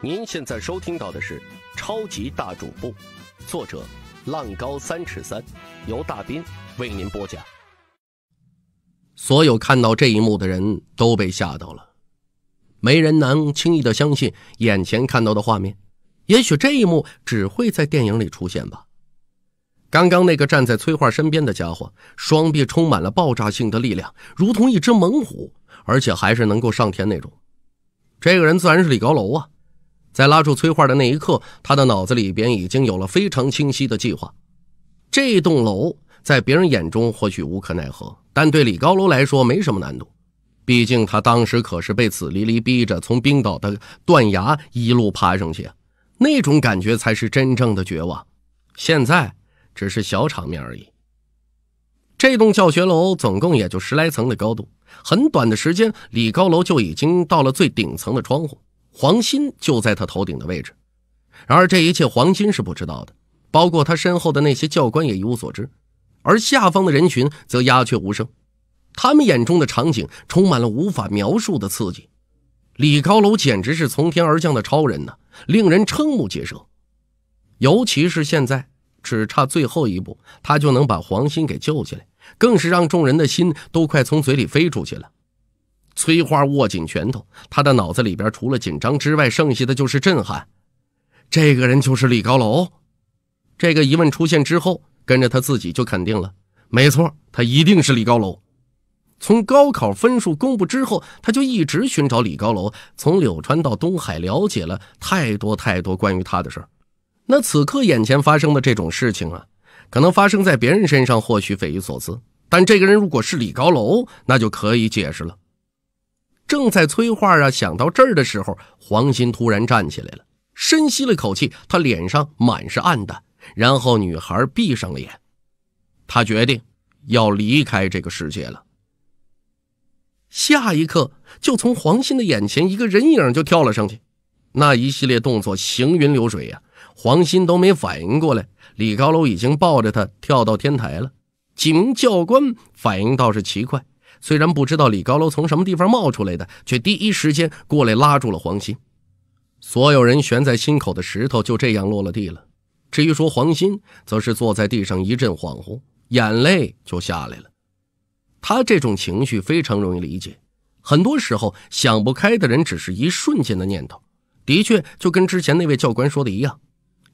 您现在收听到的是《超级大主播》，作者浪高三尺三，由大斌为您播讲。所有看到这一幕的人都被吓到了，没人能轻易的相信眼前看到的画面。也许这一幕只会在电影里出现吧。刚刚那个站在崔化身边的家伙，双臂充满了爆炸性的力量，如同一只猛虎，而且还是能够上天那种。这个人自然是李高楼啊。在拉住崔化的那一刻，他的脑子里边已经有了非常清晰的计划。这栋楼在别人眼中或许无可奈何，但对李高楼来说没什么难度。毕竟他当时可是被紫离离逼着从冰岛的断崖一路爬上去，那种感觉才是真正的绝望。现在只是小场面而已。这栋教学楼总共也就十来层的高度，很短的时间，李高楼就已经到了最顶层的窗户。黄鑫就在他头顶的位置，然而这一切黄鑫是不知道的，包括他身后的那些教官也一无所知，而下方的人群则鸦雀无声，他们眼中的场景充满了无法描述的刺激。李高楼简直是从天而降的超人呢，令人瞠目结舌。尤其是现在，只差最后一步，他就能把黄鑫给救下来，更是让众人的心都快从嘴里飞出去了。崔花握紧拳头，她的脑子里边除了紧张之外，剩下的就是震撼。这个人就是李高楼。这个疑问出现之后，跟着他自己就肯定了，没错，他一定是李高楼。从高考分数公布之后，他就一直寻找李高楼，从柳川到东海，了解了太多太多关于他的事那此刻眼前发生的这种事情啊，可能发生在别人身上或许匪夷所思，但这个人如果是李高楼，那就可以解释了。正在崔化啊！想到这儿的时候，黄鑫突然站起来了，深吸了口气，他脸上满是暗淡。然后女孩闭上了眼，他决定要离开这个世界了。下一刻，就从黄鑫的眼前一个人影就跳了上去，那一系列动作行云流水呀，黄鑫都没反应过来，李高楼已经抱着他跳到天台了。几名教官反应倒是奇快。虽然不知道李高楼从什么地方冒出来的，却第一时间过来拉住了黄鑫。所有人悬在心口的石头就这样落了地了。至于说黄鑫，则是坐在地上一阵恍惚，眼泪就下来了。他这种情绪非常容易理解，很多时候想不开的人只是一瞬间的念头，的确就跟之前那位教官说的一样，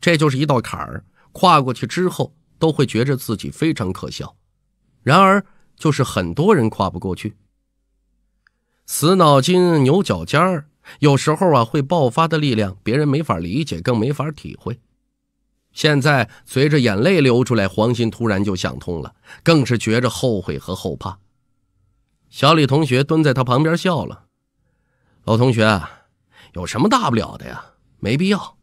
这就是一道坎儿，跨过去之后都会觉着自己非常可笑。然而。就是很多人跨不过去，死脑筋、牛角尖儿，有时候啊会爆发的力量，别人没法理解，更没法体会。现在随着眼泪流出来，黄鑫突然就想通了，更是觉着后悔和后怕。小李同学蹲在他旁边笑了：“老同学，有什么大不了的呀？没必要。”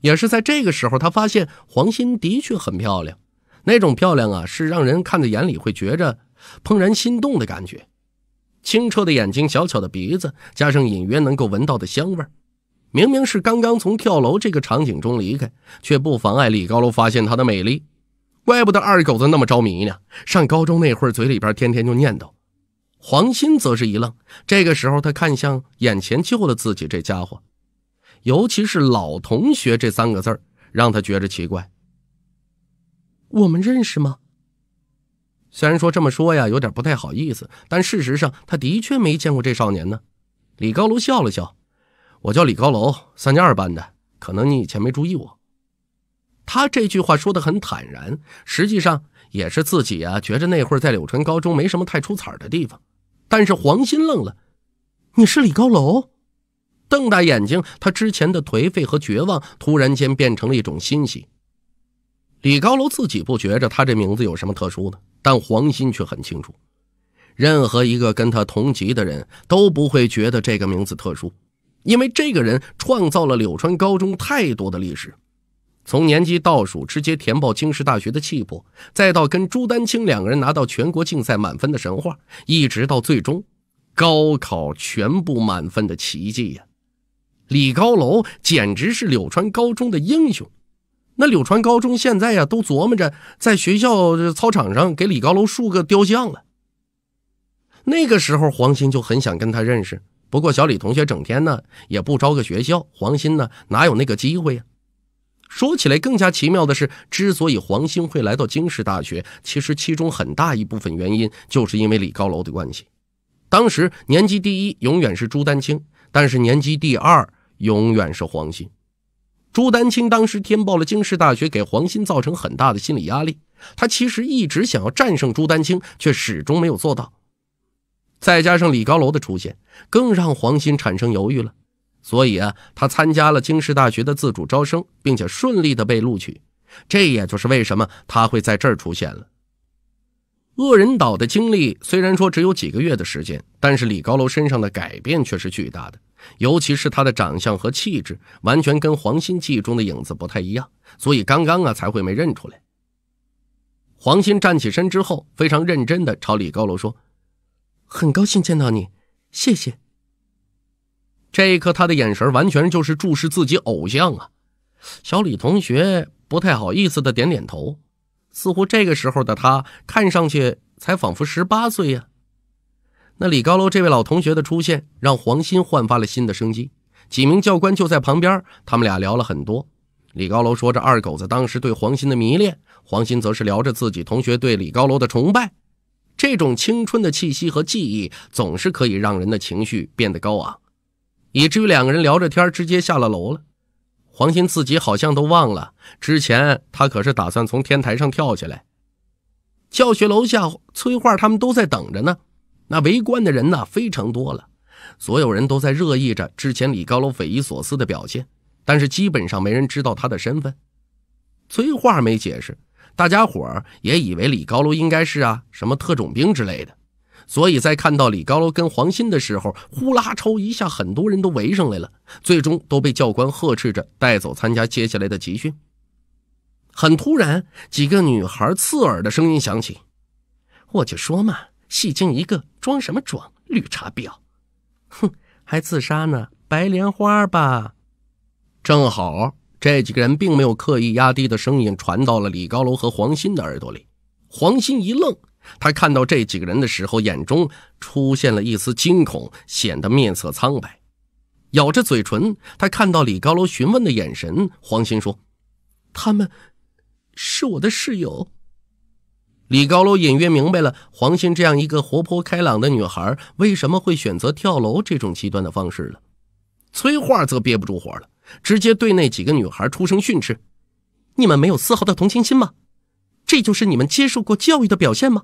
也是在这个时候，他发现黄鑫的确很漂亮。那种漂亮啊，是让人看在眼里会觉着怦然心动的感觉。清澈的眼睛，小巧的鼻子，加上隐约能够闻到的香味儿，明明是刚刚从跳楼这个场景中离开，却不妨碍李高楼发现她的美丽。怪不得二狗子那么着迷呢。上高中那会儿，嘴里边天天就念叨。黄鑫则是一愣，这个时候他看向眼前救了自己这家伙，尤其是“老同学”这三个字让他觉着奇怪。我们认识吗？虽然说这么说呀，有点不太好意思，但事实上他的确没见过这少年呢。李高楼笑了笑：“我叫李高楼，三年二班的，可能你以前没注意我。”他这句话说的很坦然，实际上也是自己啊，觉着那会儿在柳城高中没什么太出彩的地方。但是黄鑫愣了：“你是李高楼？”瞪大眼睛，他之前的颓废和绝望突然间变成了一种欣喜。李高楼自己不觉着他这名字有什么特殊的，但黄鑫却很清楚，任何一个跟他同级的人都不会觉得这个名字特殊，因为这个人创造了柳川高中太多的历史，从年级倒数直接填报京师大学的气魄，再到跟朱丹青两个人拿到全国竞赛满分的神话，一直到最终高考全部满分的奇迹呀！李高楼简直是柳川高中的英雄。那柳川高中现在呀，都琢磨着在学校操场上给李高楼竖个雕像了。那个时候，黄鑫就很想跟他认识。不过，小李同学整天呢也不招个学校，黄鑫呢哪有那个机会呀？说起来更加奇妙的是，之所以黄鑫会来到京师大学，其实其中很大一部分原因就是因为李高楼的关系。当时年级第一永远是朱丹青，但是年级第二永远是黄鑫。朱丹青当时填报了京师大学，给黄鑫造成很大的心理压力。他其实一直想要战胜朱丹青，却始终没有做到。再加上李高楼的出现，更让黄鑫产生犹豫了。所以啊，他参加了京师大学的自主招生，并且顺利的被录取。这也就是为什么他会在这儿出现了。恶人岛的经历虽然说只有几个月的时间，但是李高楼身上的改变却是巨大的，尤其是他的长相和气质，完全跟黄鑫记忆中的影子不太一样，所以刚刚啊才会没认出来。黄鑫站起身之后，非常认真地朝李高楼说：“很高兴见到你，谢谢。”这一刻，他的眼神完全就是注视自己偶像啊，小李同学不太好意思的点点头。似乎这个时候的他看上去才仿佛十八岁呀。那李高楼这位老同学的出现，让黄鑫焕发了新的生机。几名教官就在旁边，他们俩聊了很多。李高楼说着二狗子当时对黄鑫的迷恋，黄鑫则是聊着自己同学对李高楼的崇拜。这种青春的气息和记忆，总是可以让人的情绪变得高昂，以至于两个人聊着天直接下了楼了。黄鑫自己好像都忘了，之前他可是打算从天台上跳下来。教学楼下，崔化他们都在等着呢。那围观的人呢，非常多了，所有人都在热议着之前李高楼匪夷所思的表现，但是基本上没人知道他的身份。崔化没解释，大家伙也以为李高楼应该是啊什么特种兵之类的。所以在看到李高楼跟黄鑫的时候，呼啦抽一下，很多人都围上来了，最终都被教官呵斥着带走参加接下来的集训。很突然，几个女孩刺耳的声音响起：“我就说嘛，戏精一个，装什么装？绿茶婊！哼，还自杀呢，白莲花吧！”正好这几个人并没有刻意压低的声音传到了李高楼和黄鑫的耳朵里，黄鑫一愣。他看到这几个人的时候，眼中出现了一丝惊恐，显得面色苍白，咬着嘴唇。他看到李高楼询问的眼神，黄鑫说：“他们是我的室友。”李高楼隐约明白了黄鑫这样一个活泼开朗的女孩为什么会选择跳楼这种极端的方式了。崔化则憋不住火了，直接对那几个女孩出声训斥：“你们没有丝毫的同情心吗？”这就是你们接受过教育的表现吗？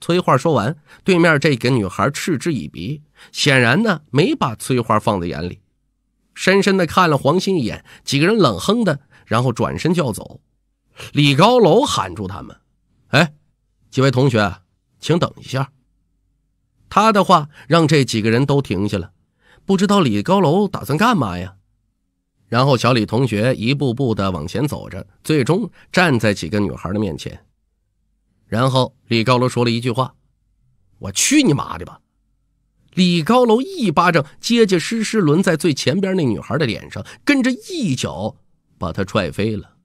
崔花说完，对面这个女孩嗤之以鼻，显然呢没把崔花放在眼里，深深的看了黄鑫一眼，几个人冷哼的，然后转身就要走。李高楼喊住他们：“哎，几位同学，请等一下。”他的话让这几个人都停下了，不知道李高楼打算干嘛呀。然后小李同学一步步的往前走着，最终站在几个女孩的面前。然后李高楼说了一句话：“我去你妈的吧！”李高楼一巴掌结结实实抡在最前边那女孩的脸上，跟着一脚把她踹飞了。